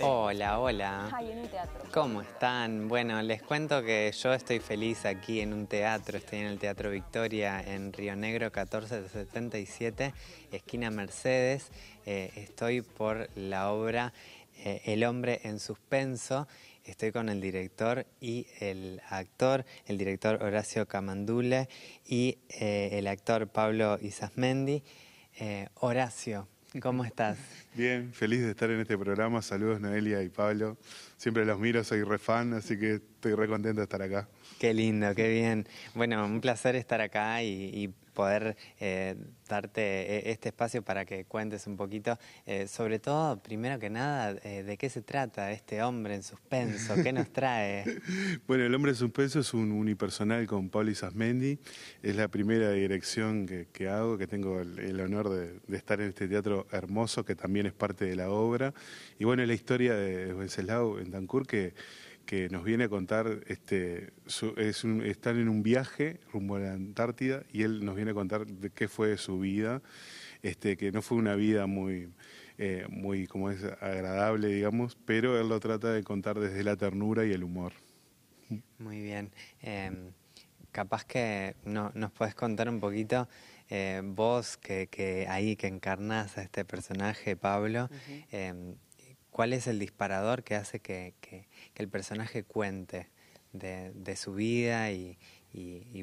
Hola, hola. ¿Cómo están? Bueno, les cuento que yo estoy feliz aquí en un teatro. Estoy en el Teatro Victoria en Río Negro 1477, esquina Mercedes. Eh, estoy por la obra eh, El hombre en suspenso. Estoy con el director y el actor, el director Horacio Camandule y eh, el actor Pablo Isasmendi. Horacio, ¿Cómo estás? Bien, feliz de estar en este programa. Saludos Noelia y Pablo. Siempre los miro, soy re fan, así que estoy re contento de estar acá. Qué lindo, qué bien. Bueno, un placer estar acá y, y poder eh, darte eh, este espacio para que cuentes un poquito, eh, sobre todo, primero que nada, de qué se trata este hombre en suspenso, qué nos trae. bueno, El hombre en suspenso es un unipersonal con y Sasmendi. es la primera dirección que, hago, que tengo el, honor de, estar en este teatro hermoso, que también es parte de la obra. Y bueno, es la historia de Wenceslao en dancourt que que nos viene a contar, este, es están en un viaje rumbo a la Antártida y él nos viene a contar de qué fue su vida, este, que no fue una vida muy, eh, muy como es, agradable, digamos, pero él lo trata de contar desde la ternura y el humor. Muy bien. Em, capaz que no, nos podés contar un poquito eh, vos que, ahí que encarnás a este personaje, Pablo cuál es el disparador que hace que, el personaje cuente de, su vida y,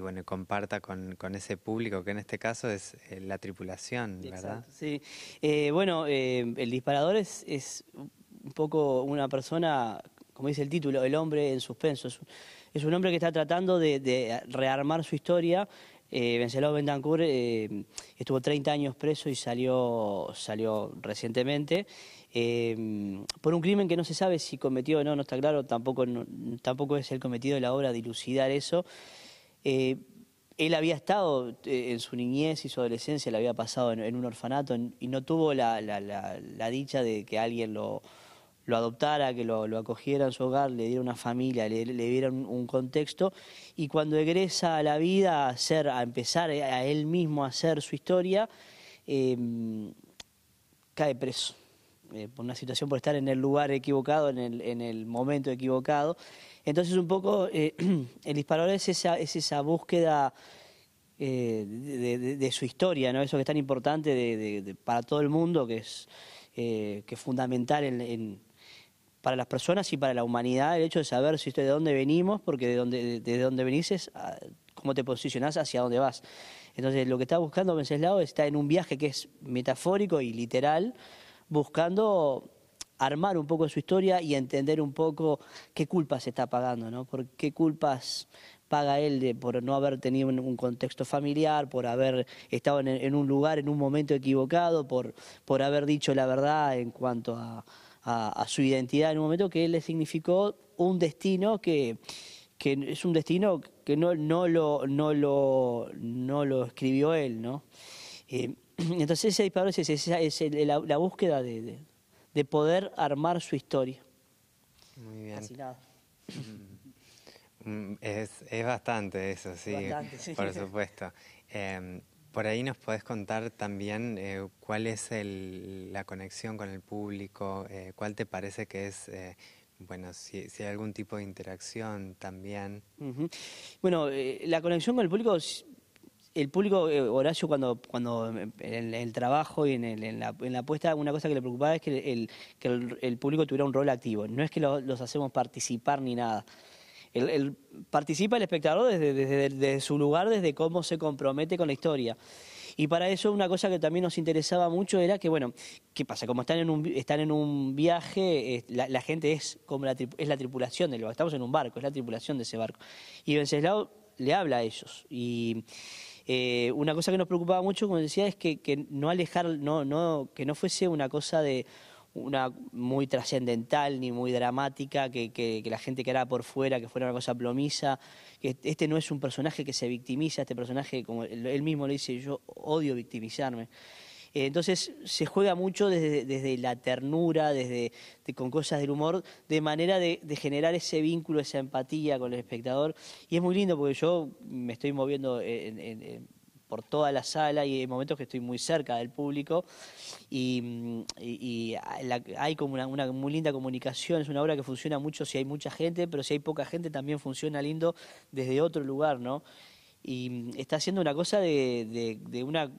bueno, comparta con, ese público, que en este caso es eh, la tripulación, ¿verdad? sí, eh, bueno, eh, el disparador es, un poco una persona, como dice el título, el hombre en suspenso. Es un, hombre que está tratando de rearmar su historia eh, Bendancur eh, estuvo 30 años preso y salió, salió recientemente eh, por un crimen que no se sabe si cometió o no, no está claro, tampoco, tampoco es el cometido de la obra dilucidar eso. Eh, él había estado en su niñez y su adolescencia, la había pasado en, un orfanato y no tuvo la dicha de que alguien lo, lo adoptara, que lo, acogiera en su hogar, le diera una familia, le, diera un, contexto. Y cuando egresa a la vida, a, a empezar eh, a él mismo a hacer su historia, em, cae preso eh, por una situación, por estar en el lugar equivocado, en el, en el momento equivocado. Entonces un poco eh, el disparador es esa, es esa búsqueda de, su historia, ¿no? eso que es tan importante para todo el mundo, que es, que fundamental en para las personas y para la humanidad el hecho de saber si usted de dónde venimos, porque de dónde, de, dónde venís ah, cómo te posicionás hacia dónde vas. Entonces, lo que está buscando Venceslao está en un viaje que es metafórico y literal, buscando armar un poco su historia y entender un poco qué culpas está pagando, ¿no? Por qué culpas paga él de, por no haber tenido un contexto familiar, por haber estado en, en un lugar en un momento equivocado, por, por haber dicho la verdad en cuanto a a, su identidad en un momento que le significó un destino que, es un destino que no, no, lo, no, lo, no lo escribió él, ¿no? Eh, entonces ese disparo es, es la, búsqueda de, de, poder armar su historia. Muy bien. Mm, es, es, bastante eso, sí, sí. por supuesto. Em, por ahí nos podés contar también eh, cuál es la conexión con el público, eh, cuál te parece que es, eh, bueno, si, si, hay algún tipo de interacción también. Bueno, la conexión con el público, el público, Horacio, cuando, cuando en el, trabajo y en, en, la, en, apuesta, una cosa que le preocupaba es que el, que el público tuviera un rol activo. No es que los hacemos participar ni nada el, participa el espectador desde, su lugar, desde cómo se compromete con la historia. Y para eso una cosa que también nos interesaba mucho era que, bueno, ¿qué pasa? Como están en un, están en un viaje, la, gente es como la, es la tripulación del barco, estamos en un barco, es la tripulación de ese barco. Y Venceslao le habla a ellos. Y eh, una cosa que nos preocupaba mucho, como decía, es que, que no alejar, no, no, que no fuese una cosa de una muy trascendental ni muy dramática, que, la gente quedara por fuera, que fuera una cosa plomiza, que este no es un personaje que se victimiza, este personaje, como él mismo le dice, yo odio victimizarme. Eh, entonces se juega mucho desde, desde la ternura, desde con cosas del humor, de manera de, generar ese vínculo, esa empatía con el espectador. Y es muy lindo porque yo me estoy moviendo en por toda la sala y hay momentos que estoy muy cerca del público y, hay como una, muy linda comunicación, es una obra que funciona mucho si hay mucha gente, pero si hay poca gente también funciona lindo desde otro lugar, ¿no? Y está haciendo una cosa de, una,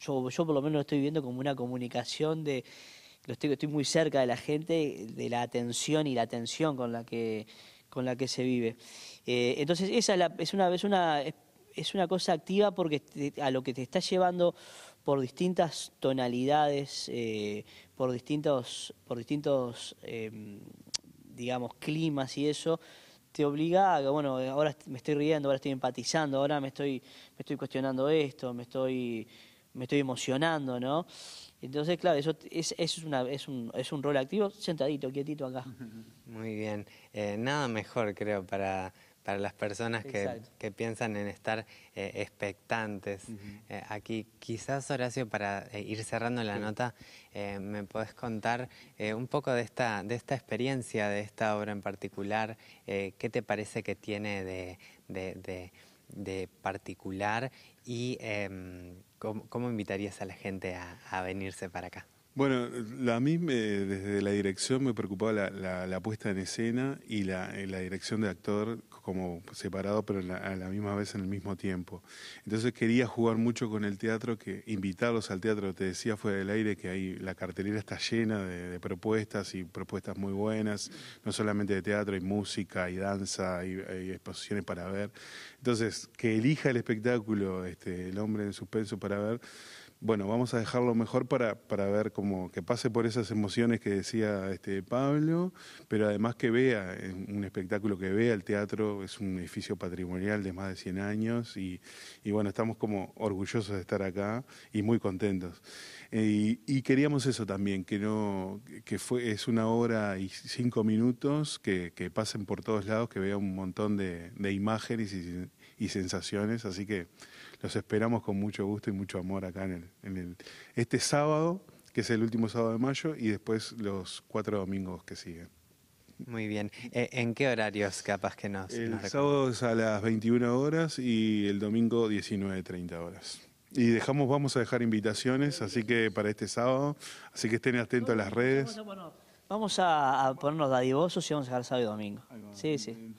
yo, yo por lo menos lo estoy viendo como una comunicación de, Estoy, estoy, muy cerca de la gente, de la atención y la atención con la que, con la que se vive. Eh, entonces, esa es, la, es, una, es una es una cosa activa porque a lo que te está llevando por distintas tonalidades, eh, por distintos, por distintos em, digamos, climas y eso, te obliga a, bueno, ahora me estoy riendo, ahora estoy empatizando, ahora me estoy, me estoy cuestionando esto, me estoy, me estoy emocionando, ¿no? Entonces, claro, eso es, es, un, rol activo, sentadito, quietito acá. Muy bien. Eh, nada mejor, creo, para para las personas que, piensan en estar eh, expectantes. Eh, aquí, quizás Horacio, para eh, ir cerrando la nota, me podés contar un poco de esta, de esta experiencia, de esta obra en particular, qué te parece que tiene de, particular y em, cómo, invitarías a la gente a venirse para acá. Bueno, a mí desde la dirección me preocupaba la, puesta en escena y eh, la, dirección de actor como separado, pero a la misma vez en el mismo tiempo. Entonces quería jugar mucho con el teatro, que invitarlos al teatro, te decía fuera del aire que ahí la cartelera está llena de, propuestas y propuestas muy buenas, no solamente de teatro, hay música, y danza, y exposiciones para ver. Entonces, que elija el espectáculo, este, el hombre en suspenso para ver bueno, vamos a dejarlo mejor para, para ver cómo que pase por esas emociones que decía este Pablo, pero además que vea un espectáculo, que vea el teatro, es un edificio patrimonial de más de 100 años y, bueno, estamos como orgullosos de estar acá y muy contentos. Eh, y, queríamos eso también, que no que fue es una hora y cinco minutos, que, pasen por todos lados, que vea un montón de, imágenes y sensaciones, así que los esperamos con mucho gusto y mucho amor acá en, el, este sábado, que es el último sábado de mayo, y después los cuatro domingos que siguen. Muy bien. E, ¿En qué horarios capaz que nos... El sábado es a las 21 horas y el domingo 19.30 horas. Y dejamos, vamos a dejar invitaciones, así que para este sábado, así que estén atentos a las redes. Vamos a, ponernos dadivosos y vamos a dejar sábado y domingo. Sí, sí.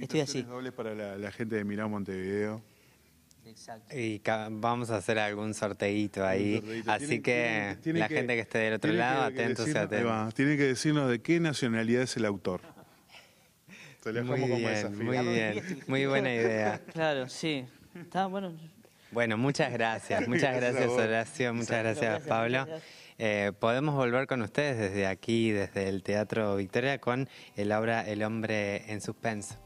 Estoy así. dobles para la, la gente de Mirá Montevideo. Y vamos a hacer algún sorteíto ahí. Así que la gente que esté del otro lado, atentos y atentos. Tiene que decirnos de qué nacionalidad es el autor. muy bien, muy buena idea. Claro, sí. Está bueno. Bueno, muchas gracias, muchas gracias Horacio, muchas gracias, Pablo. Eh, podemos volver con ustedes desde aquí, desde el Teatro Victoria, con el obra El hombre en suspenso.